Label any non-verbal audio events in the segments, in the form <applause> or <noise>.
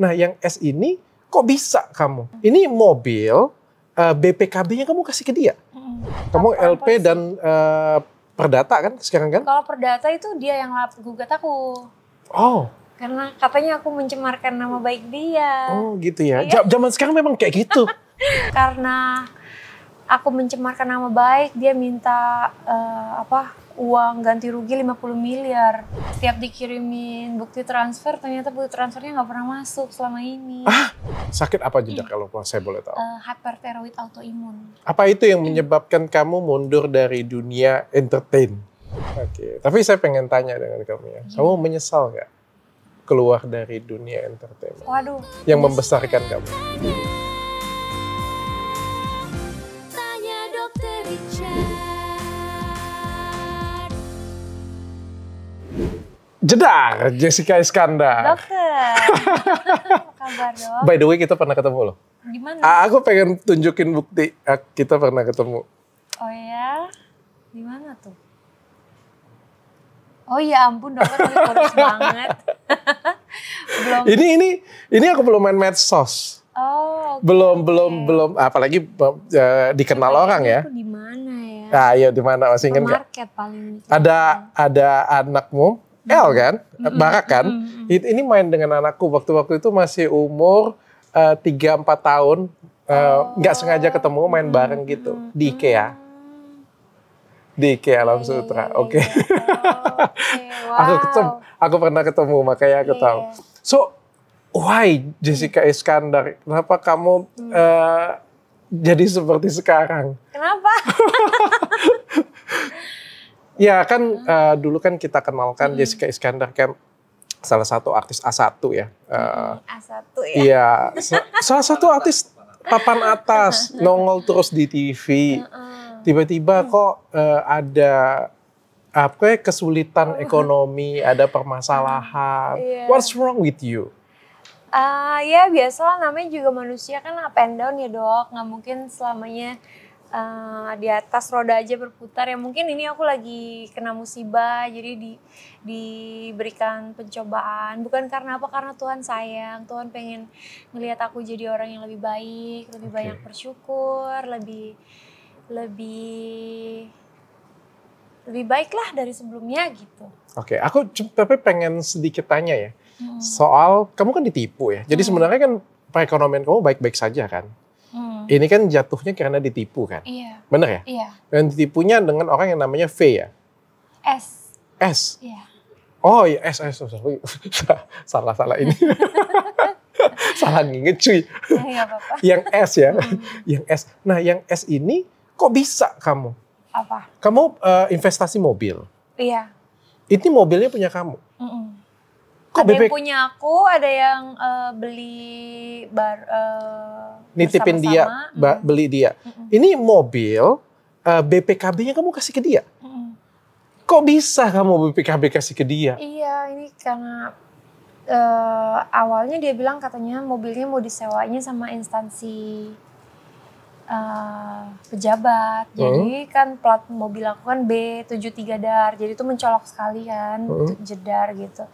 Nah, yang S ini kok bisa kamu? Ini mobil uh, eh, BPKB-nya kamu kasih ke dia. Hmm. Kamu apa, LP dan uh, perdata kan sekarang kan? Kalau perdata itu dia yang lap gugat aku. Oh. Karena katanya aku mencemarkan nama baik dia. Oh gitu ya. ya. Zaman sekarang memang kayak gitu. <laughs> Karena aku mencemarkan nama baik, dia minta uh, apa uang ganti rugi 50 miliar. Tiap dikirimin bukti transfer, ternyata bukti transfernya nggak pernah masuk selama ini. Ah, sakit apa jejak iya. kalau saya boleh tahu? Uh, hyperthyroid autoimun. Apa itu yang menyebabkan kamu mundur dari dunia entertain? Oke, okay. tapi saya pengen tanya dengan kamu ya. Iya. Kamu menyesal nggak keluar dari dunia entertain? Waduh. Yang membesarkan kamu. Tanya dokter Richard. Jedar, Jessica Iskandar. Dokter. Apa kabar dok? By the way kita pernah ketemu loh. Gimana? Ah, aku pengen tunjukin bukti ah, kita pernah ketemu. Oh ya? gimana tuh? Oh ya ampun dokter ini banget. <laughs> belum. Ini ini ini aku belum main medsos. Oh. Okay, belum okay. belum belum apalagi uh, dikenal orang ya. Di mana ya? Ah, iya di mana masih ingat Market paling. Ada ada anakmu Mm-hmm. L kan, mm Barak kan. Mm-hmm. Ini main dengan anakku waktu-waktu itu masih umur eh, tiga uh, empat tahun, eh, oh. nggak uh, oh. sengaja ketemu main bareng gitu mm-hmm. di IKEA. Di IKEA Alam Sutra, iya, oke. Okay. Iya, iya. <laughs> okay. Wow. aku ketemu, aku pernah ketemu makanya aku yeah. tahu. So why Jessica Iskandar? Kenapa kamu mm. uh, jadi seperti sekarang? Kenapa? <laughs> Ya kan hmm. uh, dulu kan kita kenalkan hmm. Jessica Iskandar kan salah satu artis A1 ya. Uh, eh. hmm, A1 ya. Iya, salah satu artis papan atas <laughs> nongol terus di TV. Tiba-tiba hmm. kok uh, ada apa ya, kesulitan hmm. ekonomi, ada permasalahan. Yeah. What's wrong with you? Uh, ya lah namanya juga manusia kan up and down ya dok, nggak mungkin selamanya uh, di atas roda aja berputar ya mungkin ini aku lagi kena musibah jadi di diberikan pencobaan bukan karena apa karena Tuhan sayang Tuhan pengen melihat aku jadi orang yang lebih baik lebih okay. banyak bersyukur lebih lebih lebih baik lah dari sebelumnya gitu. Oke, okay. aku tapi pengen sedikit tanya ya hmm. soal kamu kan ditipu ya. Jadi hmm. sebenarnya kan perekonomian kamu baik-baik saja kan. Ini kan jatuhnya karena ditipu kan? Iya. Bener ya? Iya. Dan ditipunya dengan orang yang namanya V ya? S. S? Iya. Oh iya S, S, S. <laughs> salah, salah ini. <laughs> salah nginget cuy. Iya, iya apa yang S ya? Hmm. Yang S. Nah yang S ini kok bisa kamu? Apa? Kamu uh, investasi mobil. Iya. Ini mobilnya punya kamu. Mm -mm. Kok ada bebek? yang punya aku, ada yang uh, beli bar uh, nitipin dia, ba- beli dia. Mm-mm. Ini mobil uh, eh, BPKB-nya kamu kasih ke dia. Mm. Kok bisa kamu BPKB kasih ke dia? Iya, ini karena uh, awalnya dia bilang katanya mobilnya mau disewanya sama instansi Uh, pejabat. Hmm? Jadi kan plat mobil aku kan B73 dar. Jadi itu mencolok sekali kan, hmm? jedar gitu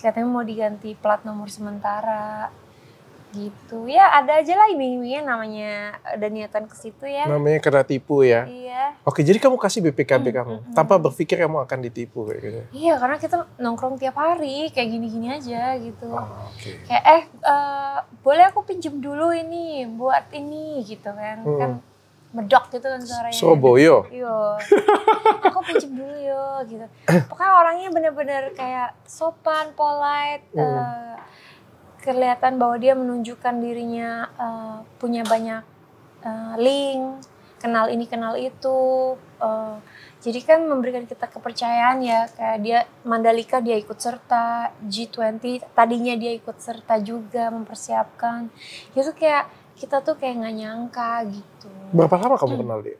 katanya mau diganti plat nomor sementara gitu ya ada aja lah iming-imingnya namanya eh, ada niatan ke situ ya namanya kena tipu ya iya oke jadi kamu kasih BPKB hmm, kamu hmm, hmm. tanpa berpikir kamu akan ditipu kayak gitu ya? iya karena kita nongkrong tiap hari kayak gini-gini aja gitu oh, okay. kayak eh uh, boleh aku pinjem dulu ini buat ini gitu kan hmm. kan medok gitu kan suaranya. Soboyo. Yo. Iya. <laughs> Aku pincip dulu yo gitu. Pokoknya orangnya bener-bener kayak sopan, polite, hmm. uh, kelihatan bahwa dia menunjukkan dirinya uh, punya banyak uh, link, kenal ini kenal itu. Uh, jadi kan memberikan kita kepercayaan ya kayak dia Mandalika dia ikut serta G20 tadinya dia ikut serta juga mempersiapkan. Itu kayak kita tuh kayak nggak nyangka gitu. Berapa lama kamu hmm. kenal dia?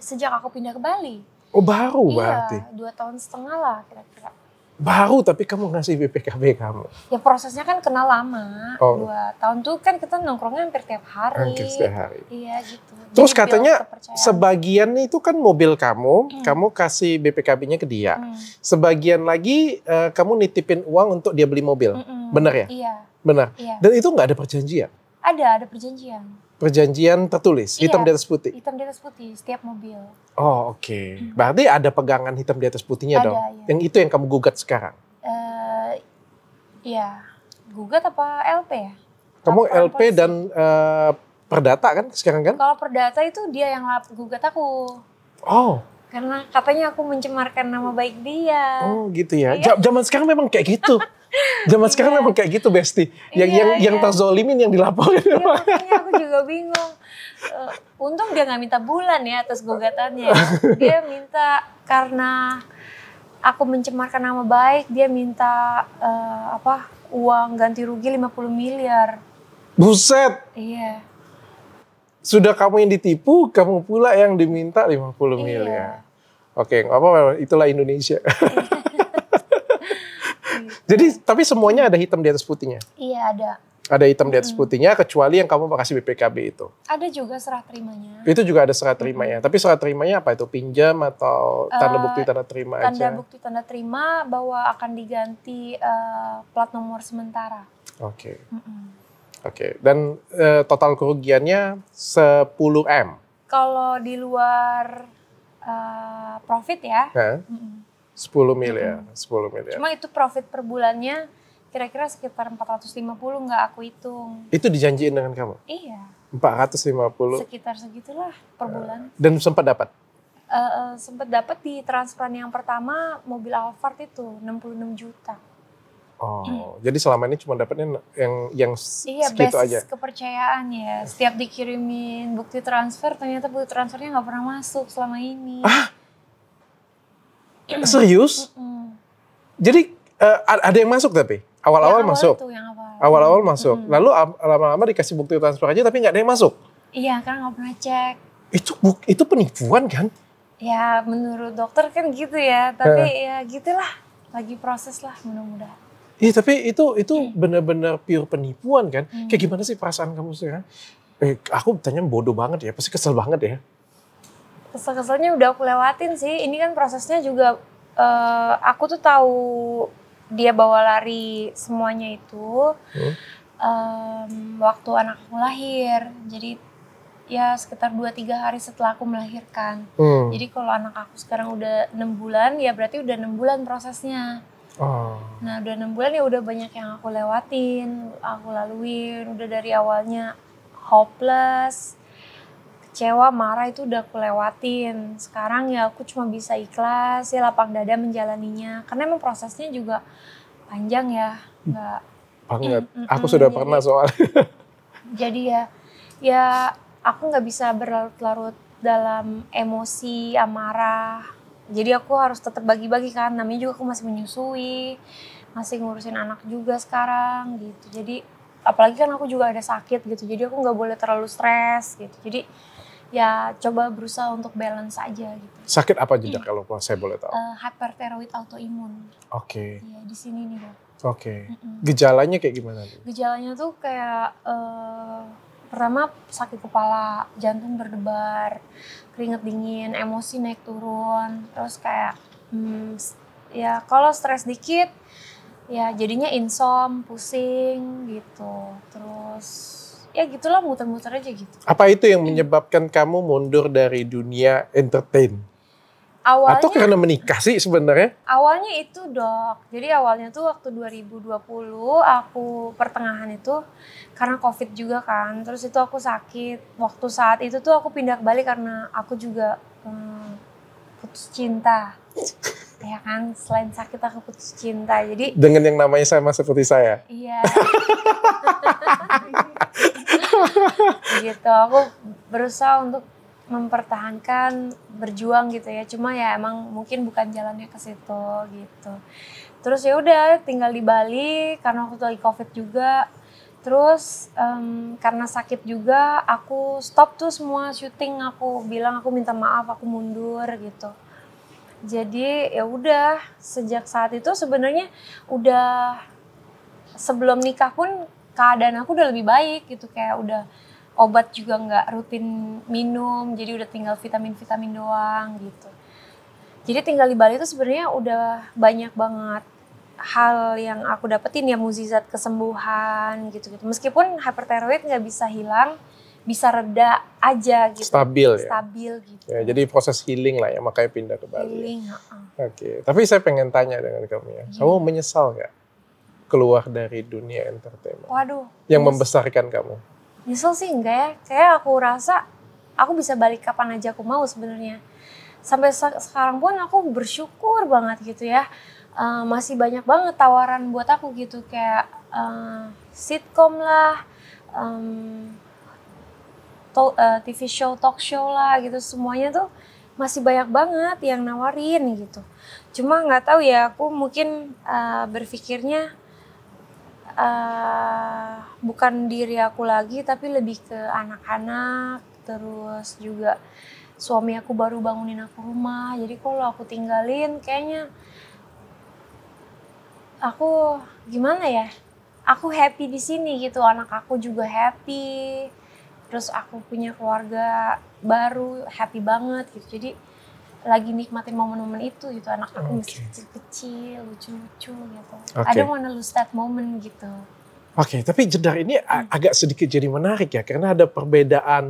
Sejak aku pindah ke Bali. Oh baru iya, berarti? Iya, dua tahun setengah lah kira-kira. Baru tapi kamu ngasih BPKB kamu? Ya prosesnya kan kenal lama. Oh. Dua tahun tuh kan kita nongkrongnya hampir tiap hari. Hampir setiap hari. Iya gitu. Terus Jadi katanya sebagian itu kan mobil kamu, hmm. kamu kasih BPKB-nya ke dia. Hmm. Sebagian lagi uh, kamu nitipin uang untuk dia beli mobil. Hmm -mm. ya? Iya. Benar. Iya. Dan itu nggak ada perjanjian? Ada, ada perjanjian. Perjanjian tertulis, iya, hitam di atas putih. Hitam di atas putih setiap mobil. Oh, oke. Okay. Hmm. Berarti ada pegangan hitam di atas putihnya ada, dong. Iya. Yang itu yang kamu gugat sekarang. Uh, ya, Gugat apa LP ya? Kamu apa, LP polisi? dan uh, perdata kan sekarang kan? Kalau perdata itu dia yang gugat aku. Oh. Karena katanya aku mencemarkan nama baik dia. Oh gitu ya. Iya. Zaman sekarang memang kayak gitu. <laughs> Zaman sekarang iya. memang kayak gitu Besti. Yang iya, yang iya. yang terzolimin yang dilaporin. Iya, aku juga bingung. Uh, untung dia nggak minta bulan ya atas gugatannya. Dia minta karena aku mencemarkan nama baik, dia minta uh, apa uang ganti rugi 50 miliar. Buset. Iya. Sudah kamu yang ditipu, kamu pula yang diminta 50 iya. miliar. Oke, apa, apa itulah Indonesia. <laughs> Jadi tapi semuanya ada hitam di atas putihnya. Iya ada. Ada hitam di atas hmm. putihnya kecuali yang kamu kasih BPKB itu. Ada juga serah terimanya. Itu juga ada serah hmm. terimanya. Hmm. Tapi serah terimanya apa itu pinjam atau tanda bukti eh, tanda terima uh, aja? Tanda bukti tanda terima bahwa akan diganti uh, plat nomor sementara. Oke. Okay. Oke, okay. dan uh, total kerugiannya 10 M. Kalau di luar uh, profit ya. Huh? 10 miliar, hmm. 10 miliar. Cuma itu profit per bulannya kira-kira sekitar 450 nggak aku hitung. Itu dijanjiin dengan kamu? Iya. 450. Sekitar segitulah per bulan. Eh, dan sempat dapat? Uh, sempat dapat di transferan yang pertama mobil Alphard itu 66 juta. Oh, hmm. jadi selama ini cuma dapatnya yang yang iya, segitu aja. Iya, kepercayaan ya. Setiap dikirimin bukti transfer, ternyata bukti transfernya nggak pernah masuk selama ini. Ah? Serius? Jadi uh, ada yang masuk tapi awal-awal yang masuk. itu, yang awal. Awal-awal masuk. Lalu lama-lama dikasih bukti transfer aja tapi nggak ada yang masuk. Iya, karena nggak pernah cek. Itu itu penipuan kan? Ya menurut dokter kan gitu ya, tapi uh. ya gitulah lagi proses lah mudah-mudahan. Iya tapi itu itu hmm. benar-benar pure penipuan kan? Hmm. Kayak gimana sih perasaan kamu sekarang? Eh, aku tanya bodoh banget ya, pasti kesel banget ya kesel-keselnya udah aku lewatin sih ini kan prosesnya juga uh, aku tuh tahu dia bawa lari semuanya itu hmm? um, waktu anak aku lahir jadi ya sekitar 2-3 hari setelah aku melahirkan hmm. jadi kalau anak aku sekarang udah enam bulan ya berarti udah enam bulan prosesnya Oh. Nah udah enam bulan ya udah banyak yang aku lewatin, aku laluin, udah dari awalnya hopeless, kecewa, marah itu udah aku lewatin. Sekarang ya aku cuma bisa ikhlas, ya lapang dada menjalaninya. Karena emang prosesnya juga panjang ya, nggak. Banget. Mm -mm, aku mm, sudah jadi, pernah soal. <laughs> jadi ya, ya aku nggak bisa berlarut-larut dalam emosi, amarah. Jadi aku harus tetap bagi-bagi kan. Namanya juga aku masih menyusui, masih ngurusin anak juga sekarang gitu. Jadi apalagi kan aku juga ada sakit gitu jadi aku nggak boleh terlalu stres gitu jadi ya coba berusaha untuk balance aja gitu. Sakit apa jejak iya. kalau saya boleh tahu? Uh, hyperthyroid autoimun. Oke. Okay. Ya di sini nih dok. Oke. Okay. Gejalanya kayak gimana? Tuh? Gejalanya tuh kayak uh, pertama sakit kepala, jantung berdebar, keringet dingin, emosi naik turun, terus kayak hmm, ya kalau stres dikit ya jadinya insom, pusing gitu, terus ya gitulah muter-muter aja gitu. Apa itu yang menyebabkan kamu mundur dari dunia entertain? Awalnya, Atau karena menikah sih sebenarnya? Awalnya itu dok. Jadi awalnya tuh waktu 2020 aku pertengahan itu karena covid juga kan. Terus itu aku sakit. Waktu saat itu tuh aku pindah balik karena aku juga hmm, putus cinta ya kan selain sakit aku putus cinta jadi dengan yang namanya sama seperti saya iya <laughs> gitu aku berusaha untuk mempertahankan berjuang gitu ya cuma ya emang mungkin bukan jalannya ke situ gitu terus ya udah tinggal di Bali karena aku lagi covid juga terus um, karena sakit juga aku stop tuh semua syuting aku bilang aku minta maaf aku mundur gitu jadi ya udah sejak saat itu sebenarnya udah sebelum nikah pun keadaan aku udah lebih baik gitu kayak udah obat juga nggak rutin minum jadi udah tinggal vitamin vitamin doang gitu. Jadi tinggal di Bali itu sebenarnya udah banyak banget hal yang aku dapetin ya muzizat kesembuhan gitu gitu meskipun hyperthyroid nggak bisa hilang bisa reda aja gitu. Stabil, Stabil ya. Stabil gitu. Ya, jadi proses healing lah ya makanya pindah ke Bali. Healing. Oke, okay. tapi saya pengen tanya dengan kamu ya. Yeah. Kamu menyesal nggak keluar dari dunia entertainment? Waduh. Yang yes. membesarkan kamu? Nyesel sih enggak ya. Kayak aku rasa aku bisa balik kapan aja aku mau sebenarnya. Sampai sekarang pun aku bersyukur banget gitu ya. Uh, masih banyak banget tawaran buat aku gitu kayak uh, eh, sitkom lah, um, to, uh, eh, TV show, talk show lah gitu semuanya tuh masih banyak banget yang nawarin gitu. Cuma nggak tahu ya aku mungkin uh, berpikirnya uh, bukan diri aku lagi tapi lebih ke anak-anak terus juga suami aku baru bangunin aku rumah jadi kalau aku tinggalin kayaknya aku gimana ya aku happy di sini gitu anak aku juga happy terus aku punya keluarga baru happy banget gitu jadi lagi nikmatin momen-momen itu gitu anak aku okay. masih kecil-kecil lucu-lucu gitu okay. I don't wanna lose that moment gitu oke okay, tapi jedar ini hmm. agak sedikit jadi menarik ya karena ada perbedaan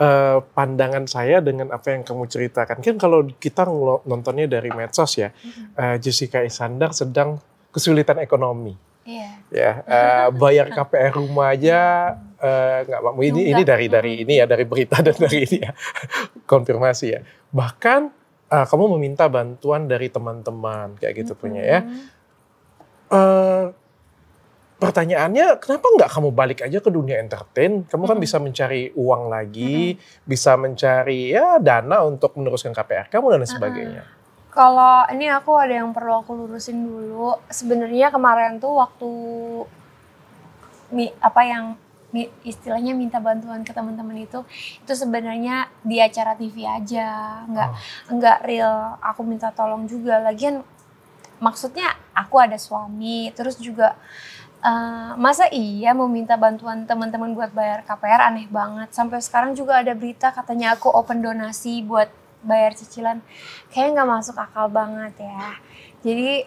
uh, pandangan saya dengan apa yang kamu ceritakan kan kalau kita nontonnya dari medsos ya hmm. uh, Jessica Isandar sedang kesulitan ekonomi Yeah. Ya, yeah, uh, bayar <laughs> KPR rumah aja iya. Eh, nggak uh, Pak ini ini dari dari ini ya dari berita dan dari ini ya konfirmasi ya. Bahkan uh, kamu meminta bantuan dari teman-teman kayak gitu -hmm. punya ya. Uh, pertanyaannya kenapa nggak kamu balik aja ke dunia entertain? Kamu kan -hmm. bisa mencari uang lagi, -hmm. bisa mencari ya dana untuk meneruskan KPR kamu dan lain sebagainya. -hmm. Kalau ini aku ada yang perlu aku lurusin dulu. Sebenarnya kemarin tuh waktu mi, apa yang istilahnya minta bantuan ke teman-teman itu itu sebenarnya di acara TV aja nggak oh. nggak real aku minta tolong juga lagian maksudnya aku ada suami terus juga Uh, masa iya mau minta bantuan teman-teman buat bayar KPR aneh banget sampai sekarang juga ada berita katanya aku open donasi buat bayar cicilan kayaknya nggak masuk akal banget ya jadi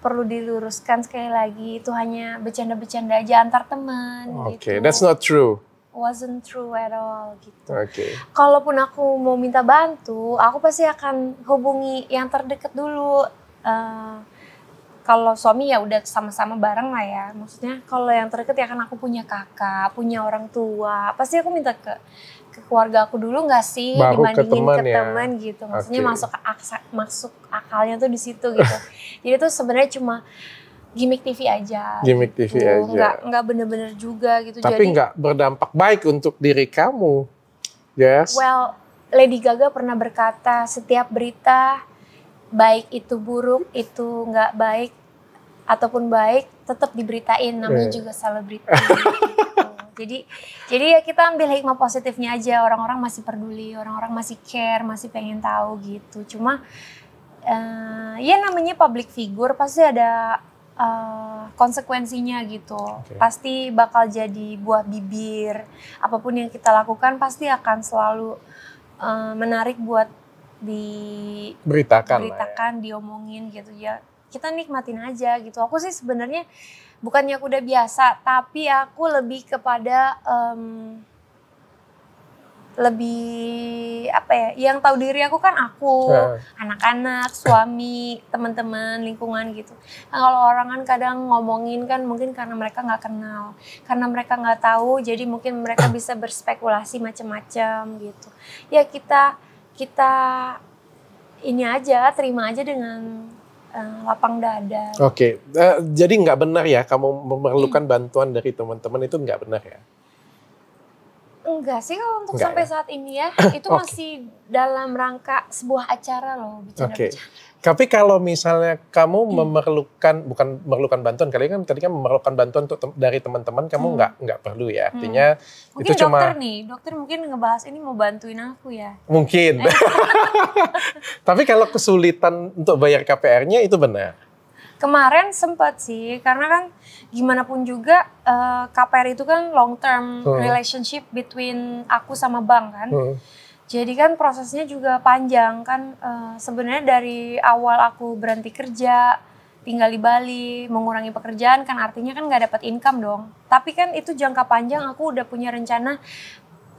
perlu diluruskan sekali lagi itu hanya bercanda-bercanda aja antar teman. Oke, okay. gitu. that's not true. Wasn't true at all gitu. Oke. Okay. Kalaupun aku mau minta bantu, aku pasti akan hubungi yang terdekat dulu. Uh, kalau suami ya udah sama-sama bareng lah ya. Maksudnya kalau yang terdekat ya kan aku punya kakak, punya orang tua. Pasti aku minta ke ke keluarga aku dulu nggak sih Baru dibandingin ke teman, ya? gitu maksudnya okay. masuk aksa, masuk akalnya tuh di situ gitu <laughs> jadi tuh sebenarnya cuma gimmick TV aja gimmick TV gitu. aja nggak nggak bener-bener juga gitu tapi nggak berdampak baik untuk diri kamu yes well Lady Gaga pernah berkata setiap berita baik itu buruk itu nggak baik ataupun baik tetap diberitain namanya yeah. juga selebriti <laughs> Jadi jadi ya kita ambil hikmah positifnya aja. Orang-orang masih peduli, orang-orang masih care, masih pengen tahu gitu. Cuma uh, ya namanya public figure pasti ada uh, konsekuensinya gitu. Okay. Pasti bakal jadi buah bibir. Apapun yang kita lakukan pasti akan selalu uh, menarik buat di beritakan, ya. beritakan ya. diomongin gitu ya. Kita nikmatin aja gitu. Aku sih sebenarnya bukannya aku udah biasa tapi aku lebih kepada um, lebih apa ya yang tahu diri aku kan aku anak-anak suami teman-teman lingkungan gitu nah, kalau orang kan kadang ngomongin kan mungkin karena mereka nggak kenal karena mereka nggak tahu jadi mungkin mereka bisa berspekulasi macam-macam gitu ya kita kita ini aja terima aja dengan Eh, lapang dada. Oke, okay. uh, eh, jadi nggak benar ya kamu memerlukan hmm. bantuan dari teman-teman itu nggak benar ya? Enggak sih kalau untuk Enggak sampai ya? saat ini ya, <laughs> itu okay. masih dalam rangka sebuah acara loh, Oke, Okay. Tapi kalau misalnya kamu hmm. memerlukan bukan memerlukan bantuan, kalian kan tadi kan memerlukan bantuan untuk tem dari teman-teman, kamu hmm. nggak hmm. nggak perlu ya. Hmm. Artinya hmm. itu dokter cuma dokter nih, dokter mungkin ngebahas ini mau bantuin aku ya. Mungkin. Eh. <laughs> Tapi kalau kesulitan untuk bayar KPR-nya itu benar. Kemarin sempat sih, karena kan gimana pun juga uh, eh, KPR itu kan long term hmm. relationship between aku sama bank kan. Hmm jadi kan prosesnya juga panjang kan e, sebenarnya dari awal aku berhenti kerja, tinggal di Bali, mengurangi pekerjaan kan artinya kan nggak dapat income dong. Tapi kan itu jangka panjang aku udah punya rencana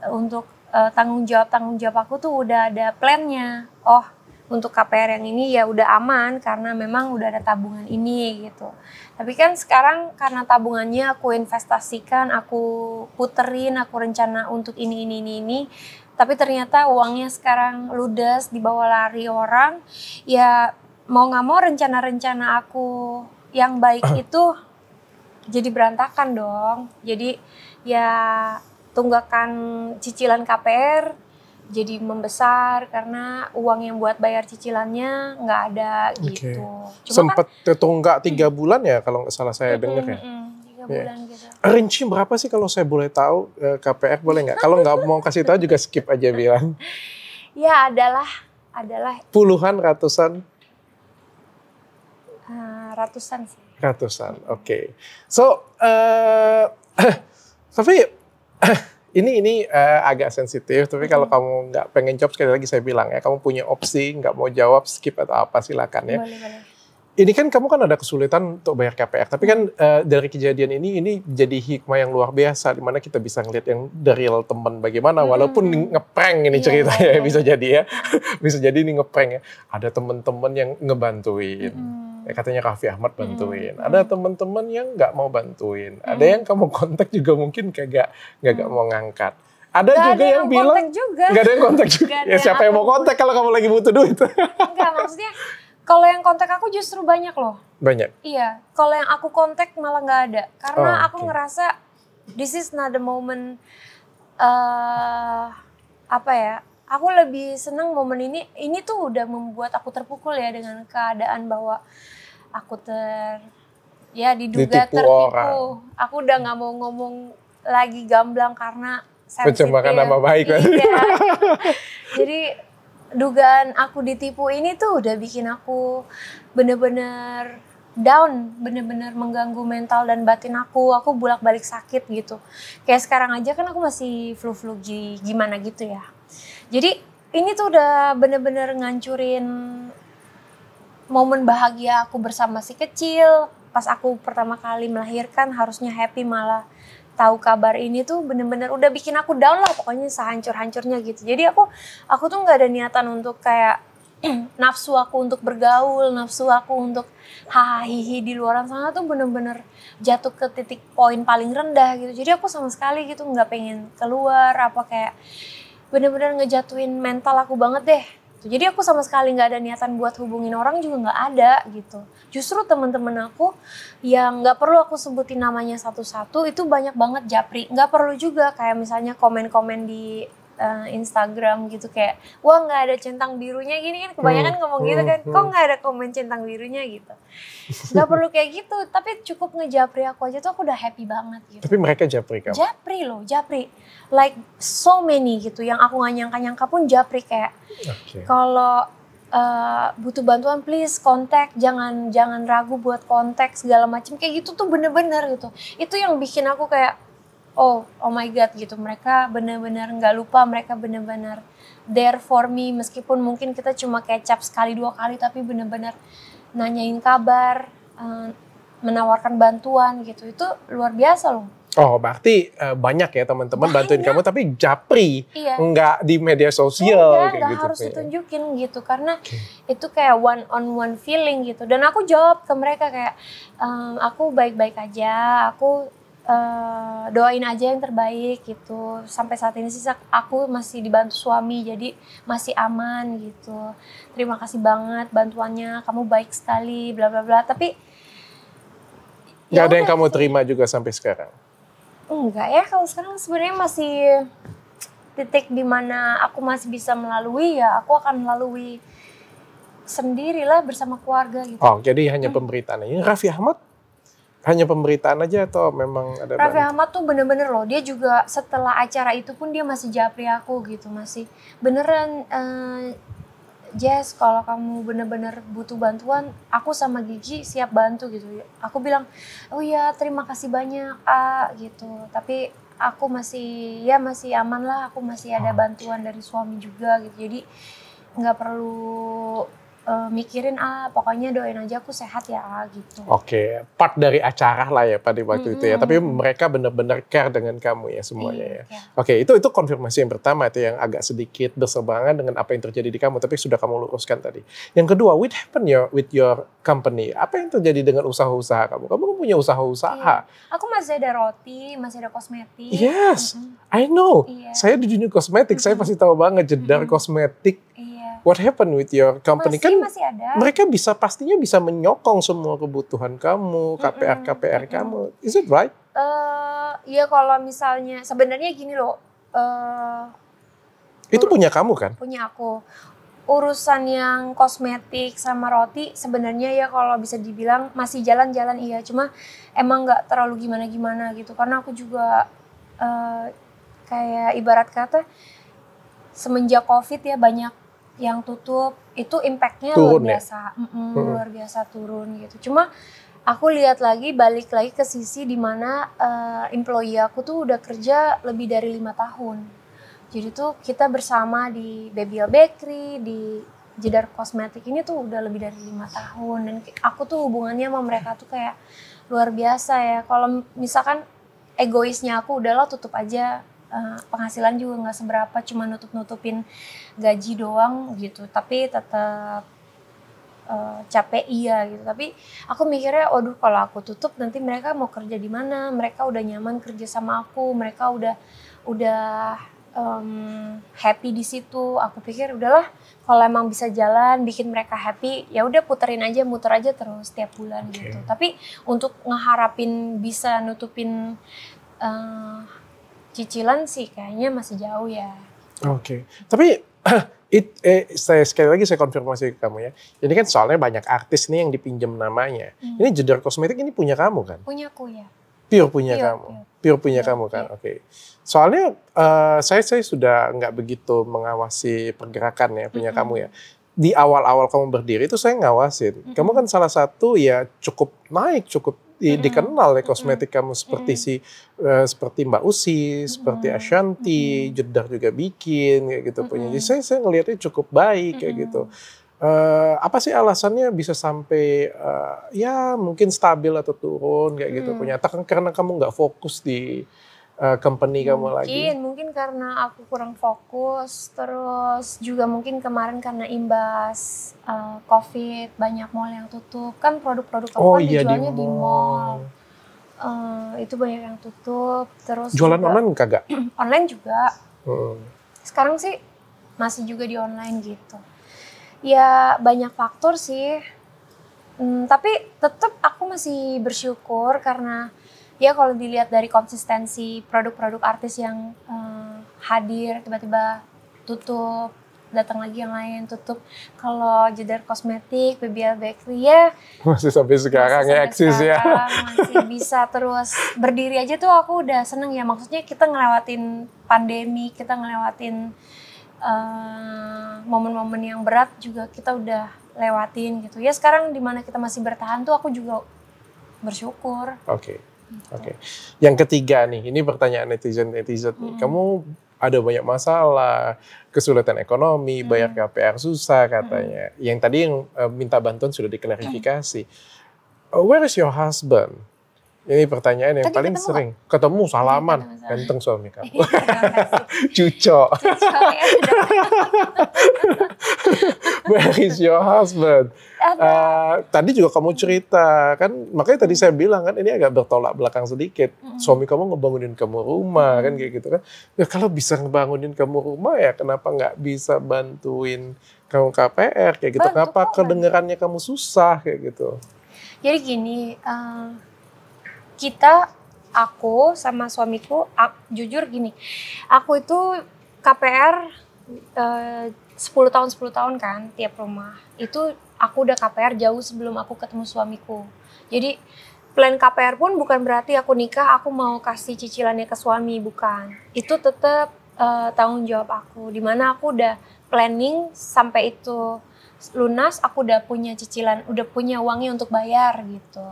eh, untuk e, tanggung jawab tanggung jawab aku tuh udah ada plannya. Oh untuk KPR yang ini ya udah aman karena memang udah ada tabungan ini gitu. Tapi kan sekarang karena tabungannya aku investasikan, aku puterin, aku rencana untuk ini ini ini ini tapi ternyata uangnya sekarang ludes dibawa lari orang ya mau nggak mau rencana-rencana aku yang baik <clears throat> itu jadi berantakan dong jadi ya tunggakan cicilan KPR jadi membesar karena uang yang buat bayar cicilannya nggak ada gitu. Cuma Sempet kan, tertunggak tiga hmm. bulan ya kalau nggak salah saya hmm, dengar ya. Hmm, tiga yeah. bulan Rinci berapa sih kalau saya boleh tahu eh, KPR boleh nggak? Kalau nggak mau kasih tahu juga skip aja bilang. <laughs> Ya adalah adalah puluhan ratusan eh, ratusan sih. Ratusan, oke. Okay. So uh, <clears throat> tapi <clears throat> ini ini uh, agak sensitif. Tapi kalau hmm. kamu nggak pengen jawab sekali lagi saya bilang ya, kamu punya opsi nggak mau jawab skip atau apa silakan ya. Boleh, boleh ini kan kamu kan ada kesulitan untuk bayar KPR, tapi kan uh, dari kejadian ini ini jadi hikmah yang luar biasa di mana kita bisa ngeliat yang dari real teman bagaimana hmm. walaupun ngeprank ini iya, ceritanya yeah. Iya. bisa jadi ya. <laughs> bisa jadi ini ngeprank ya. Ada teman-teman yang ngebantuin. Hmm. Ya, katanya Raffi Ahmad bantuin. Hmm. Ada hmm. teman-teman yang nggak mau bantuin. Hmm. Ada yang kamu kontak juga mungkin kagak kagak hmm. mau ngangkat. Ada gak juga ada yang, yang bilang juga. gak ada yang kontak juga. Gak ya, siapa yang mau kontak kalau kamu lagi butuh duit? Enggak, maksudnya kalau yang kontak aku justru banyak loh. Banyak. Iya, kalau yang aku kontak malah nggak ada karena oh, aku okay. ngerasa this is not the moment uh, apa ya? Aku lebih seneng momen ini. Ini tuh udah membuat aku terpukul ya dengan keadaan bahwa aku ter ya diduga ditipu tertipu. Orang. Aku udah nggak mau ngomong lagi gamblang karena sensitif. Pencemaran nama baik. Iya. <laughs> Jadi dugaan aku ditipu ini tuh udah bikin aku bener-bener down, bener-bener mengganggu mental dan batin aku. Aku bolak-balik sakit gitu. Kayak sekarang aja kan aku masih flu-flu gimana gitu ya. Jadi ini tuh udah bener-bener ngancurin momen bahagia aku bersama si kecil. Pas aku pertama kali melahirkan harusnya happy malah tahu kabar ini tuh bener-bener udah bikin aku down lah pokoknya sehancur-hancurnya gitu jadi aku aku tuh nggak ada niatan untuk kayak <clears throat> nafsu aku untuk bergaul nafsu aku untuk hahihi di luaran sana tuh bener-bener jatuh ke titik poin paling rendah gitu jadi aku sama sekali gitu nggak pengen keluar apa kayak bener-bener ngejatuhin mental aku banget deh gitu. Jadi aku sama sekali nggak ada niatan buat hubungin orang juga nggak ada gitu. Justru temen-temen aku yang nggak perlu aku sebutin namanya satu-satu itu banyak banget japri. Nggak perlu juga kayak misalnya komen-komen di uh, Instagram gitu kayak wah nggak ada centang birunya gini kan kebanyakan hmm, ngomong gitu hmm, kan kok hmm. nggak ada komen centang birunya gitu nggak perlu kayak gitu tapi cukup ngejapri aku aja tuh aku udah happy banget gitu tapi mereka japri kamu japri loh japri like so many gitu yang aku nggak nyangka-nyangka pun japri kayak okay. kalau Uh, butuh bantuan please kontak jangan jangan ragu buat kontak segala macam kayak gitu tuh bener-bener gitu itu yang bikin aku kayak oh oh my god gitu mereka benar-benar nggak lupa mereka benar-benar there for me meskipun mungkin kita cuma kecap sekali dua kali tapi benar-benar nanyain kabar eh, menawarkan bantuan gitu itu luar biasa loh Oh, berarti uh, banyak ya teman-teman bantuin kamu tapi japri, iya. nggak di media sosial iya, kayak gitu. harus ditunjukin gitu karena okay. itu kayak one on one feeling gitu. Dan aku jawab ke mereka kayak ehm, aku baik-baik aja, aku uh, doain aja yang terbaik gitu sampai saat ini sih aku masih dibantu suami jadi masih aman gitu terima kasih banget bantuannya kamu baik sekali bla bla bla tapi ya nggak ya ada yang kamu sih. terima juga sampai sekarang enggak ya kalau sekarang sebenarnya masih titik dimana aku masih bisa melalui ya aku akan melalui sendirilah bersama keluarga gitu. Oh jadi hanya hmm. pemberitaan ini Raffi Ahmad hanya pemberitaan aja atau memang ada Raffi banyak? Ahmad tuh bener-bener loh dia juga setelah acara itu pun dia masih japri aku gitu masih beneran uh, Jess kalau kamu bener-bener butuh bantuan aku sama Gigi siap bantu gitu aku bilang oh ya terima kasih banyak ah gitu tapi aku masih ya masih aman lah aku masih ada oh. bantuan dari suami juga gitu jadi nggak perlu uh, mikirin ah pokoknya doain aja aku sehat ya ah, gitu. Oke, okay. part dari acara lah ya pada waktu mm -hmm. itu ya. Tapi mereka benar-benar care dengan kamu ya semuanya mm, ya. Yeah. Oke, okay, itu itu konfirmasi yang pertama itu yang agak sedikit berseberangan dengan apa yang terjadi di kamu tapi sudah kamu luruskan tadi. Yang kedua, what happened your with your company? Apa yang terjadi dengan usaha-usaha kamu? Kamu kan punya usaha-usaha. Yeah. Aku masih ada roti, masih ada kosmetik. Yes. Mm -hmm. I know. Yeah. Saya di dunia kosmetik, mm -hmm. saya pasti tahu banget jedar mm -hmm. kosmetik what happened with your company masih, kan masih ada. mereka bisa pastinya bisa menyokong semua kebutuhan kamu KPR KPR mm -hmm. kamu is it right? Uh, ya kalau misalnya sebenarnya gini loh uh, itu punya kamu kan? Punya aku urusan yang kosmetik sama roti sebenarnya ya kalau bisa dibilang masih jalan-jalan iya cuma emang nggak terlalu gimana-gimana gitu karena aku juga uh, kayak ibarat kata semenjak covid ya banyak yang tutup itu impactnya turun luar ya? biasa ya? mm -mm, hmm. luar biasa turun gitu cuma aku lihat lagi balik lagi ke sisi dimana uh, eh, employee aku tuh udah kerja lebih dari lima tahun jadi tuh kita bersama di Babyl Bakery di Jedar Kosmetik ini tuh udah lebih dari lima tahun dan aku tuh hubungannya sama mereka tuh kayak luar biasa ya kalau misalkan egoisnya aku udah lo tutup aja Eh, penghasilan juga nggak seberapa cuma nutup nutupin gaji doang gitu tapi tetap uh, capek iya gitu tapi aku mikirnya waduh kalau aku tutup nanti mereka mau kerja di mana mereka udah nyaman kerja sama aku mereka udah udah um, happy di situ aku pikir udahlah kalau emang bisa jalan bikin mereka happy ya udah puterin aja muter aja terus setiap bulan okay. gitu tapi untuk ngeharapin bisa nutupin uh, cicilan sih kayaknya masih jauh ya. Oke, okay. tapi <clears throat> it, eh, saya sekali lagi saya konfirmasi ke kamu ya. Ini kan soalnya banyak artis nih yang dipinjam namanya. Hmm. Ini jeder Kosmetik ini punya kamu kan? Punya aku ya. Pure punya pure, kamu, pure, punya pure, kamu kan, oke. Okay. Soalnya uh, saya saya sudah nggak begitu mengawasi pergerakan ya punya mm -hmm. kamu ya. Di awal-awal kamu berdiri itu saya ngawasin. Mm -hmm. Kamu kan salah satu ya cukup naik, cukup di, hmm. dikenal ya kosmetik kamu seperti hmm. si uh, seperti Mbak Usi, hmm. seperti Ashanti, hmm. Jeddah juga bikin kayak gitu hmm. punya. Jadi saya saya ngelihatnya cukup baik kayak gitu. Uh, apa sih alasannya bisa sampai uh, ya mungkin stabil atau turun kayak gitu punya punya? Kan karena kamu nggak fokus di uh, company mungkin, kamu lagi? Mungkin, mungkin karena aku kurang fokus, terus juga mungkin kemarin karena imbas uh, COVID banyak mall yang tutup, kan produk-produk aku oh, kan iya, dijualnya di mall. Di Uh, eh, itu banyak yang tutup, terus jualan juga, online kagak? <clears throat> online juga. Hmm. Sekarang sih masih juga di online gitu. Ya banyak faktor sih. Hmm, tapi tetap aku masih bersyukur karena ya kalau dilihat dari konsistensi produk-produk artis yang uh, hadir tiba-tiba tutup datang lagi yang lain tutup kalau jeder Kosmetik, BBL Bakery ya masih sampai sekarang masih ya eksis ya masih bisa terus berdiri aja tuh aku udah seneng ya maksudnya kita ngelewatin pandemi kita ngelewatin eh, momen-momen uh, yang berat juga kita udah lewatin gitu ya sekarang dimana kita masih bertahan tuh aku juga bersyukur oke okay. Oke. Okay. Yang ketiga nih, ini pertanyaan netizen-netizen nih. Hmm. Kamu ada banyak masalah, kesulitan ekonomi, hmm. bayar KPR susah hmm. katanya. Hmm. Yang tadi yang eh, minta bantuan sudah diklarifikasi. Hmm. Eh, where is your husband? Ini pertanyaan yang Tadi paling ketemu sering. gak? Iya, ketemu salaman, ketemu ganteng suami kamu. Iya, <laughs> Cucok. Cucok ya. Where is your husband? Uh, tadi juga kamu cerita kan, makanya tadi saya bilang kan ini agak bertolak belakang sedikit. Mm -hmm. Suami kamu ngebangunin kamu rumah mm -hmm. kan kayak gitu kan. Ya kalau bisa ngebangunin kamu rumah ya kenapa nggak bisa bantuin kamu KPR kayak gitu? Bantu kenapa kedengarannya kamu susah kayak gitu? Jadi gini. Uh kita aku sama suamiku aku, jujur gini aku itu KPR eh, uh, 10 tahun 10 tahun kan tiap rumah itu aku udah KPR jauh sebelum aku ketemu suamiku jadi plan KPR pun bukan berarti aku nikah aku mau kasih cicilannya ke suami bukan itu tetap uh, eh, tanggung jawab aku dimana aku udah planning sampai itu lunas aku udah punya cicilan udah punya uangnya untuk bayar gitu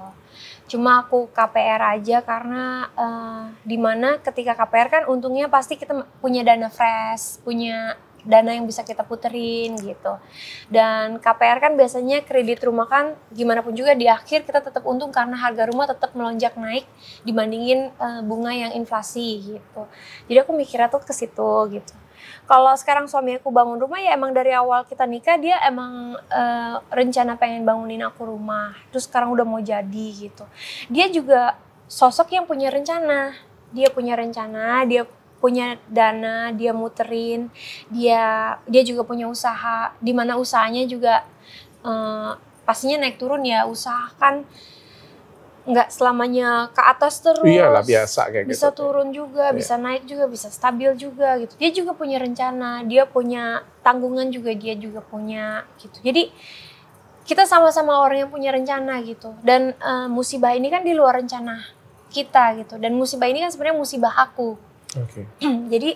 cuma aku KPR aja karena uh, eh, mana ketika KPR kan untungnya pasti kita punya dana fresh punya dana yang bisa kita puterin gitu. Dan KPR kan biasanya kredit rumah kan gimana pun juga di akhir kita tetap untung karena harga rumah tetap melonjak naik dibandingin uh, bunga yang inflasi gitu. Jadi aku mikirnya tuh ke situ gitu. Kalau sekarang suami aku bangun rumah ya emang dari awal kita nikah dia emang uh, rencana pengen bangunin aku rumah. Terus sekarang udah mau jadi gitu. Dia juga sosok yang punya rencana. Dia punya rencana, dia punya dana, dia muterin, dia dia juga punya usaha. dimana usahanya juga uh, pastinya naik turun ya. Usahakan nggak selamanya ke atas terus. Iya lah biasa kayak bisa gitu. Bisa turun juga, iya. bisa naik juga, bisa stabil juga gitu. Dia juga punya rencana, dia punya tanggungan juga, dia juga punya gitu. Jadi kita sama-sama orang yang punya rencana gitu. Dan uh, musibah ini kan di luar rencana kita gitu. Dan musibah ini kan sebenarnya musibah aku. Oke. Okay. <clears throat> Jadi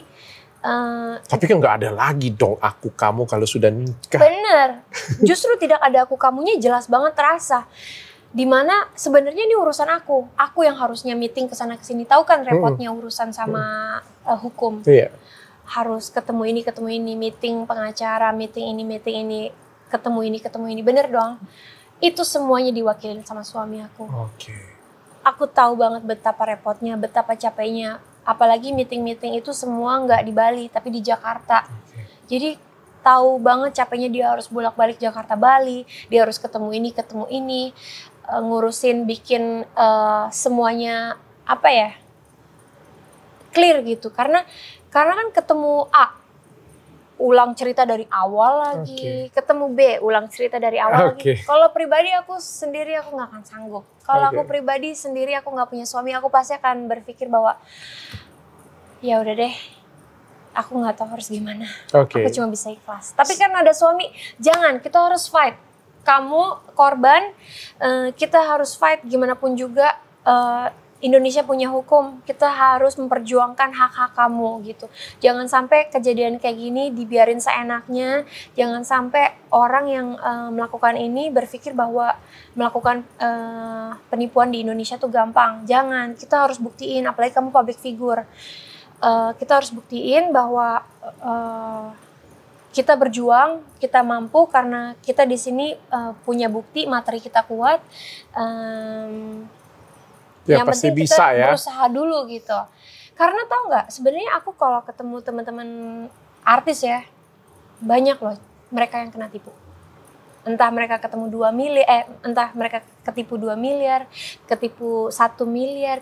Uh, Tapi kan nggak ada lagi dong aku kamu kalau sudah nikah. Bener, justru tidak ada aku kamunya jelas banget terasa dimana sebenarnya ini urusan aku aku yang harusnya meeting ke sana ke sini tahu kan repotnya urusan sama uh, hukum iya. harus ketemu ini ketemu ini meeting pengacara meeting ini meeting ini ketemu ini ketemu ini bener dong itu semuanya diwakilin sama suami aku okay. aku tahu banget betapa repotnya betapa capeknya apalagi meeting meeting itu semua nggak di Bali tapi di Jakarta okay. jadi tahu banget capeknya dia harus bolak-balik Jakarta Bali, dia harus ketemu ini, ketemu ini uh, ngurusin bikin uh, semuanya apa ya clear gitu karena karena kan ketemu A ulang cerita dari awal lagi, okay. ketemu B ulang cerita dari awal okay. lagi. Kalau pribadi aku sendiri aku nggak akan sanggup. Kalau okay. aku pribadi sendiri aku nggak punya suami, aku pasti akan berpikir bahwa ya udah deh, aku nggak tahu harus gimana. Okay. Aku cuma bisa ikhlas. Tapi kan ada suami, jangan kita harus fight kamu korban uh, kita harus fight gimana pun juga uh, Indonesia punya hukum, kita harus memperjuangkan hak-hak kamu gitu. Jangan sampai kejadian kayak gini dibiarin seenaknya, jangan sampai orang yang uh, melakukan ini berpikir bahwa melakukan uh, penipuan di Indonesia tuh gampang. Jangan, kita harus buktiin apalagi kamu public figure. Uh, kita harus buktiin bahwa uh, kita berjuang, kita mampu karena kita di sini uh, punya bukti materi kita kuat. Um, ya, yang pasti penting bisa kita ya. berusaha dulu gitu. Karena tau nggak, sebenarnya aku kalau ketemu teman-teman artis ya banyak loh mereka yang kena tipu. Entah mereka ketemu 2 miliar, eh, entah mereka ketipu 2 miliar, ketipu 1 miliar,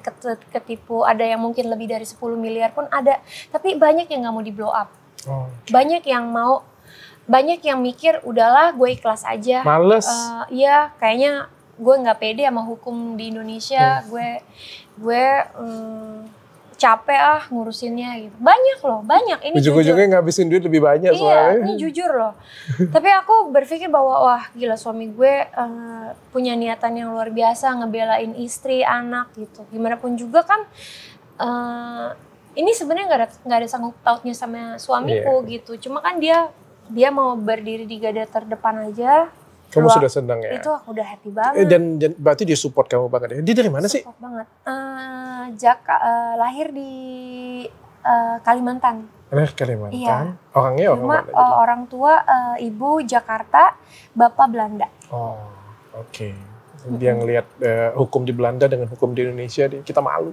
ketipu ada yang mungkin lebih dari 10 miliar pun ada. Tapi banyak yang nggak mau di blow up Oh. Banyak yang mau banyak yang mikir udahlah gue ikhlas aja. Males. Uh, kayaknya gue nggak pede sama hukum di Indonesia. Hmm. Gue gue um, capek ah ngurusinnya gitu. Banyak loh, banyak. Ini ujung-ujungnya ngabisin duit lebih banyak iya, soalnya. Iya, ini jujur loh. <laughs> Tapi aku berpikir bahwa wah gila suami gue uh, punya niatan yang luar biasa ngebelain istri, anak gitu. Gimana pun juga kan eh, ini sebenarnya nggak ada nggak ada sanggup tautnya sama suamiku yeah. gitu cuma kan dia dia mau berdiri di garda terdepan aja kamu Wah, sudah senang ya itu aku udah happy eh, banget dan, dan berarti dia support kamu banget ya dia dari mana support sih support banget uh, eh, jak uh, eh, lahir di uh, Kalimantan lahir Kalimantan iya. orangnya orang Cuma, mana uh, orang tua uh, ibu Jakarta bapak Belanda oh oke okay dia ngelihat uh, eh, hukum di Belanda dengan hukum di Indonesia dia, kita malu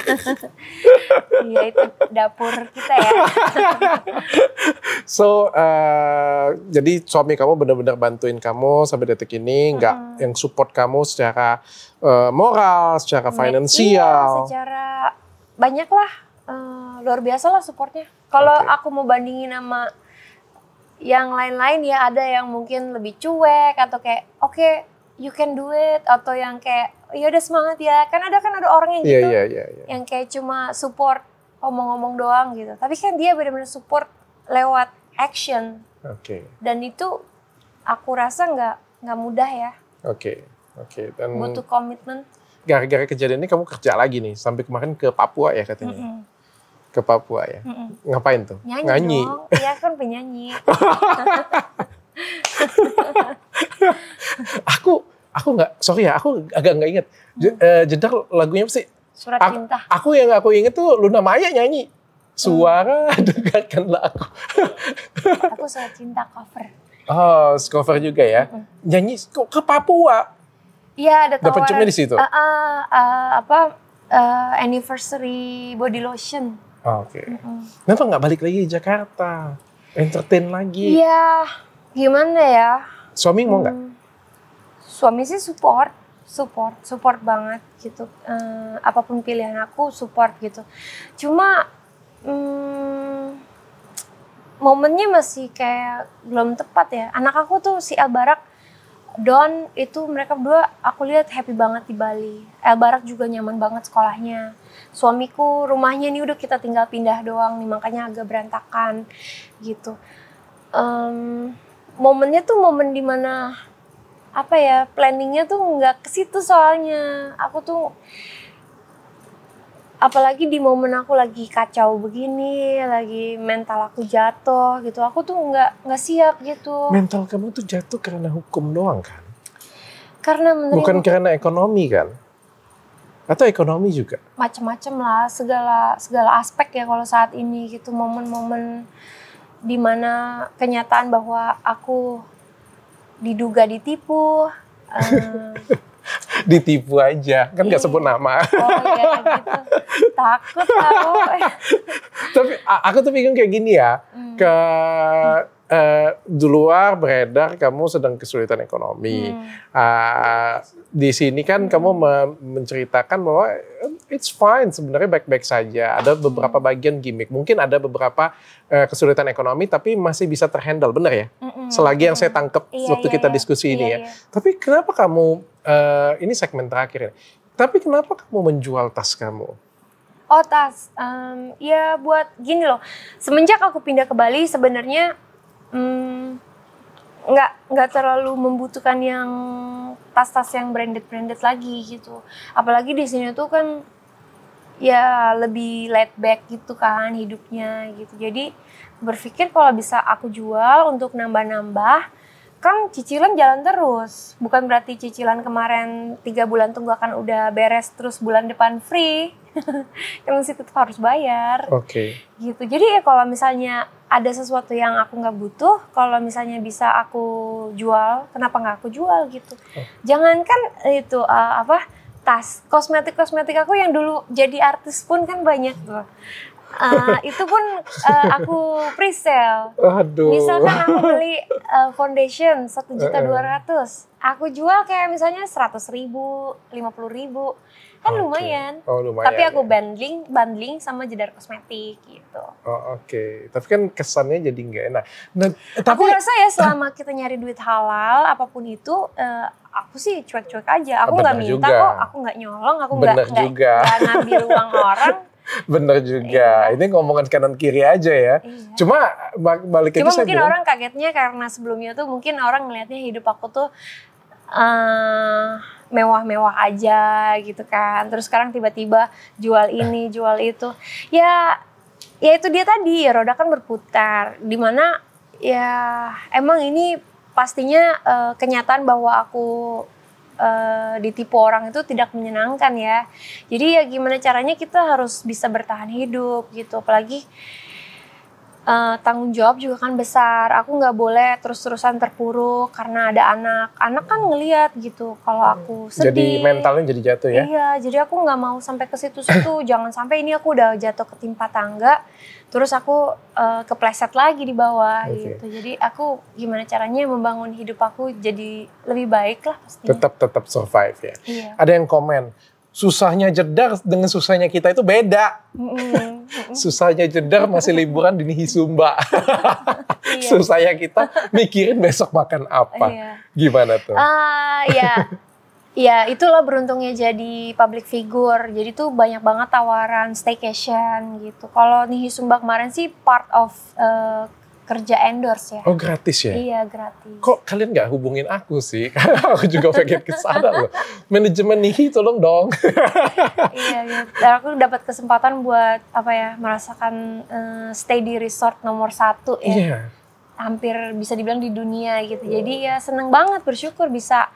<laughs> iya itu dapur kita ya <laughs> so uh, jadi suami kamu benar-benar bantuin kamu sampai detik ini nggak hmm. yang support kamu secara uh, moral secara iya, finansial iya, secara banyak lah uh, luar biasa lah supportnya kalau okay. aku mau bandingin sama yang lain-lain ya ada yang mungkin lebih cuek atau kayak oke okay, you can do it atau yang kayak ya udah semangat ya kan ada kan ada orang yang iya, gitu yeah, yeah, yeah. yang kayak cuma support omong-omong doang gitu tapi kan dia benar-benar support lewat action okay. dan itu aku rasa nggak nggak mudah ya oke okay. oke okay. dan butuh komitmen gara-gara kejadian ini kamu kerja lagi nih sampai kemarin ke Papua ya katanya mm -hmm ke Papua ya. Mm -mm. Ngapain tuh? Nyanyi. Nyanyi. Iya kan penyanyi. <laughs> <laughs> aku Aku nggak, sorry ya, aku agak nggak inget. Hmm. Uh, eh, jedar lagunya apa sih? Surat A Cinta. Aku yang aku inget tuh Luna Maya nyanyi. Suara hmm. <laughs> dekatkanlah aku. <laughs> aku Surat Cinta cover. Oh, cover juga ya. Hmm. Nyanyi ke Papua. Iya, ada tawaran. Dapat cuma di situ. Uh, uh, uh, apa uh, anniversary body lotion. Oh, oke. Okay. -hmm. Kenapa nggak balik lagi di Jakarta? Entertain lagi? Iya, gimana ya? Suami mau nggak? Hmm suami sih support support support banget gitu uh, apapun pilihan aku support gitu cuma um, momennya masih kayak belum tepat ya anak aku tuh si Albarak Don itu mereka berdua aku lihat happy banget di Bali Albarak juga nyaman banget sekolahnya suamiku rumahnya nih udah kita tinggal pindah doang nih makanya agak berantakan gitu um, momennya tuh momen dimana apa ya planningnya tuh nggak ke situ soalnya aku tuh apalagi di momen aku lagi kacau begini lagi mental aku jatuh gitu aku tuh nggak nggak siap gitu mental kamu tuh jatuh karena hukum doang kan karena menerima, bukan karena ekonomi kan atau ekonomi juga macam-macam lah segala segala aspek ya kalau saat ini gitu momen-momen dimana kenyataan bahwa aku diduga ditipu. Uh, <laughs> ditipu aja kan nggak iya. sebut nama oh, iya, gitu. takut aku <laughs> tapi aku tuh bingung kayak gini ya hmm. ke uh, di luar beredar kamu sedang kesulitan ekonomi. Hmm. Uh, di sini kan hmm. kamu menceritakan bahwa eh, it's fine sebenarnya baik-baik saja. Ada hmm. beberapa hmm. bagian gimmick, mungkin ada beberapa uh, kesulitan ekonomi tapi masih bisa terhandle, benar ya? Hmm. hmm. Selagi hmm. yang saya tangkap iya, waktu iya, kita iya. diskusi iya, ini iya. ya. Iya. Tapi kenapa kamu uh, ini segmen terakhir ini? Tapi kenapa kamu menjual tas kamu? Oh tas, um, ya buat gini loh. Semenjak aku pindah ke Bali, sebenarnya nggak hmm, nggak nggak terlalu membutuhkan yang tas-tas yang branded-branded lagi gitu. Apalagi di sini tuh kan ya lebih laid back gitu kan hidupnya gitu. Jadi berpikir kalau bisa aku jual untuk nambah-nambah kan cicilan jalan terus. Bukan berarti cicilan kemarin tiga bulan tunggu akan udah beres terus bulan depan free. <laughs> kan masih tetap harus bayar. Oke. Okay. Gitu. Jadi ya kalau misalnya ada sesuatu yang aku nggak butuh kalau misalnya bisa aku jual kenapa nggak aku jual gitu oh. jangankan itu uh, apa tas kosmetik kosmetik aku yang dulu jadi artis pun kan banyak tuh Uh, <laughs> itu pun uh, aku pre-sale. Misalkan aku beli uh, foundation satu juta dua ratus, aku jual kayak misalnya seratus ribu, lima puluh ribu. Kan oh, okay. lumayan. Oh, lumayan. Tapi aku ya. bandling, bundling bundling sama jedar kosmetik gitu. Oh, oke. Okay. Tapi kan kesannya jadi nggak enak. Nah, eh, tapi aku rasa ya selama kita nyari duit halal apapun itu uh, aku sih cuek-cuek aja. Aku nggak minta juga. kok, aku nggak nyolong, aku nggak nggak ngambil <laughs> uang orang. Bener juga. Iya. Ini ngomongan kanan kiri aja ya. Iya. Cuma balik Cuma mungkin orang kagetnya karena sebelumnya tuh mungkin orang ngelihatnya hidup aku tuh uh, mewah-mewah aja gitu kan. Terus sekarang tiba-tiba jual ini, jual itu. Ya ya itu dia tadi, ya roda kan berputar. Dimana ya emang ini pastinya uh, kenyataan bahwa aku uh, ditipu orang itu tidak menyenangkan ya. Jadi ya gimana caranya kita harus bisa bertahan hidup gitu. Apalagi uh, tanggung jawab juga kan besar. Aku nggak boleh terus-terusan terpuruk karena ada anak. Anak kan ngeliat gitu kalau hmm. aku sedih. Jadi mentalnya jadi jatuh ya? Iya, jadi aku nggak mau sampai ke situ-situ. <coughs> Jangan sampai ini aku udah jatuh ke timpa tangga, terus aku uh, kepleset lagi di bawah okay. gitu. Jadi aku gimana caranya membangun hidup aku jadi lebih baik lah pastinya. Tetap tetap survive ya. Iya. Ada yang komen susahnya jedar dengan susahnya kita itu beda. mm susahnya jedar masih liburan di Nihisumba <laughs> iya. susahnya kita mikirin besok makan apa. Iya. Gimana tuh? Ah, uh, ya. Ya, itulah beruntungnya jadi public figure. Jadi tuh banyak banget tawaran staycation gitu. Kalau Nihi Sumba kemarin sih part of uh, kerja endorse ya. Oh gratis ya? Iya gratis. Kok kalian nggak hubungin aku sih? <laughs> Karena aku juga pengen ke sana loh. Manajemen nih tolong dong. <laughs> iya gitu. aku dapat kesempatan buat apa ya merasakan uh, stay di resort nomor satu ya. Iya. Hampir bisa dibilang di dunia gitu. Iya. Jadi ya seneng banget bersyukur bisa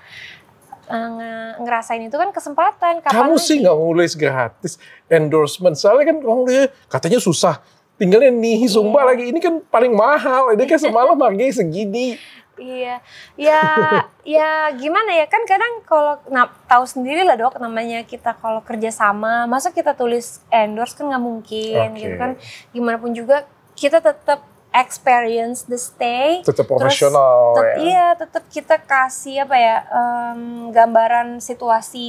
eh, ngerasain itu kan kesempatan. Kapan Kamu sih nggak mulai gratis endorsement. Soalnya kan katanya susah tinggalnya nih sumpah yeah. lagi ini kan paling mahal ini kan <laughs> semalam harganya segini Iya, ya, ya gimana ya kan kadang kalau nah, tahu sendiri lah dok namanya kita kalau kerja sama, masa kita tulis endorse kan nggak mungkin okay. gitu kan. Gimana pun juga kita tetap experience the stay. Tetap profesional. Tetap, ya. Iya, tetap kita kasih apa ya um, gambaran situasi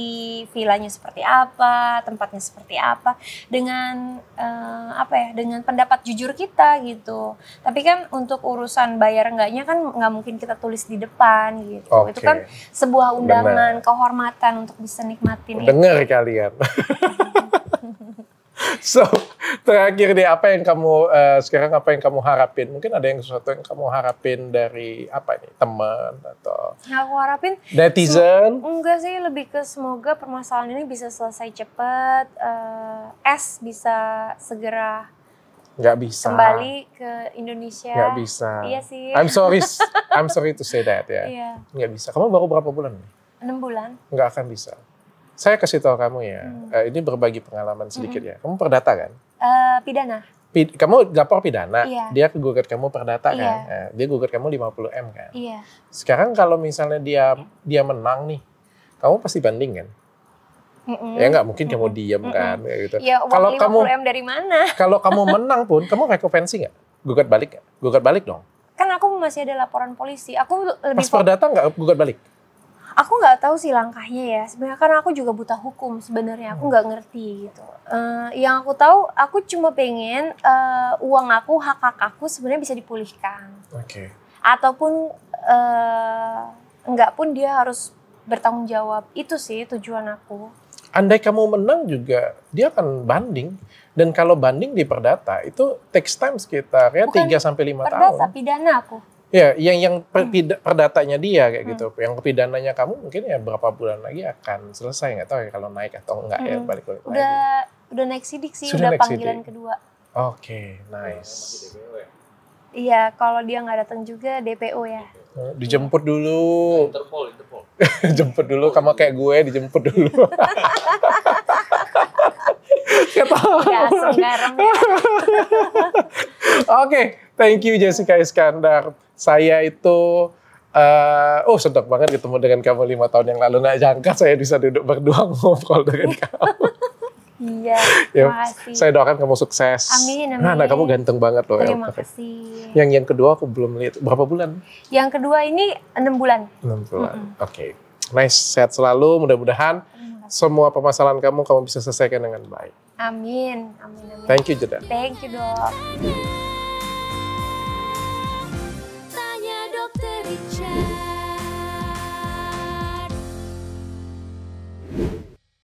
villanya seperti apa, tempatnya seperti apa, dengan uh, apa ya, dengan pendapat jujur kita gitu. Tapi kan untuk urusan bayar enggaknya kan nggak mungkin kita tulis di depan gitu. Okay. Itu kan sebuah undangan Bener. kehormatan untuk bisa nikmatin. Dengar kalian. <laughs> so terakhir deh apa yang kamu uh, sekarang apa yang kamu harapin? Mungkin ada yang sesuatu yang kamu harapin dari apa ini teman atau? ya, aku harapin netizen? Enggak sih lebih ke semoga permasalahan ini bisa selesai cepat, uh, S bisa segera nggak bisa kembali ke Indonesia nggak bisa iya sih I'm sorry <laughs> I'm sorry to say that ya yeah. nggak bisa kamu baru berapa bulan nih enam bulan nggak akan bisa saya kasih tahu kamu ya, hmm. Eh, ini berbagi pengalaman sedikit hmm. ya. Kamu perdata kan? Uh, pidana. Pid, kamu lapor pidana, yeah. Iya. Kan? Iya. Eh, dia gugat kamu perdata yeah. kan? Uh, dia gugat kamu 50 m kan? Iya. Yeah. Sekarang kalau misalnya dia dia menang nih, kamu pasti banding kan? Mm-mm. Ya nggak mungkin kamu diam Mm-mm. kan Iya. gitu. Ya, kalau kamu M dari mana? <laughs> kalau kamu menang pun kamu rekompensi nggak? Gugat balik Gugat balik dong. Kan aku masih ada laporan polisi. Aku lebih Pas perdata nggak gugat balik? aku nggak tahu sih langkahnya ya sebenarnya karena aku juga buta hukum sebenarnya aku hmm. nggak ngerti gitu uh, yang aku tahu aku cuma pengen uh, uang aku hak hak aku sebenarnya bisa dipulihkan okay. ataupun uh, nggak pun dia harus bertanggung jawab itu sih tujuan aku andai kamu menang juga dia akan banding dan kalau banding di perdata itu takes time sekitar ya tiga sampai lima tahun perdata pidana aku Ya, yang yang per, hmm. pida, perdatanya dia kayak hmm. gitu. Yang kepidananya kamu mungkin ya berapa bulan lagi akan selesai nggak tahu ya kalau naik atau enggak ya, hmm. ya balik balik udah, lagi. Udah naik sidik sih, Sudah udah panggilan sidik. kedua. Oke, okay, nice. Ya? Iya, kalau dia nggak datang juga DPO ya. Oh, dijemput dulu. Interpol, Interpol. <laughs> jemput dulu, kamu kayak gue dijemput dulu. <laughs> Ketawa. Iya, ya. <laughs> Oke, thank you Jessica Iskandar. Saya itu Uh, oh sedap banget ketemu dengan kamu lima tahun yang lalu. Nggak jangka saya bisa duduk berdua <laughs> ngobrol dengan kamu. Iya, <laughs> ya, makasih. Saya doakan kamu sukses. Amin, amin. Nah, nah kamu ganteng banget loh. Terima ya. kasih. Yang yang kedua aku belum lihat. Berapa bulan? Yang kedua ini enam bulan. Enam bulan, mm -hmm. oke. Okay. Nice, sehat selalu. Mudah-mudahan semua permasalahan kamu kamu bisa selesaikan dengan baik. Amin, amin, amin. Thank you, Jeda. Thank you, dok. Tanya dokter Richard.